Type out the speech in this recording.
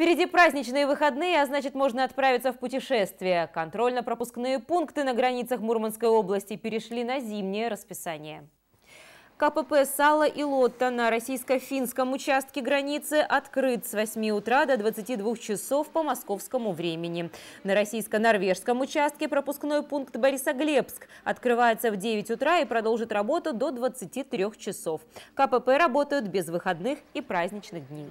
Впереди праздничные выходные, а значит можно отправиться в путешествие. Контрольно-пропускные пункты на границах Мурманской области перешли на зимнее расписание. КПП а Сала и Лотта» на российско-финском участке границы открыт с 8 утра до 22 часов по московскому времени. На российско-норвежском участке пропускной пункт «Борисоглебск» открывается в 9 утра и продолжит работу до 23 часов. КПП а работают без выходных и праздничных дней.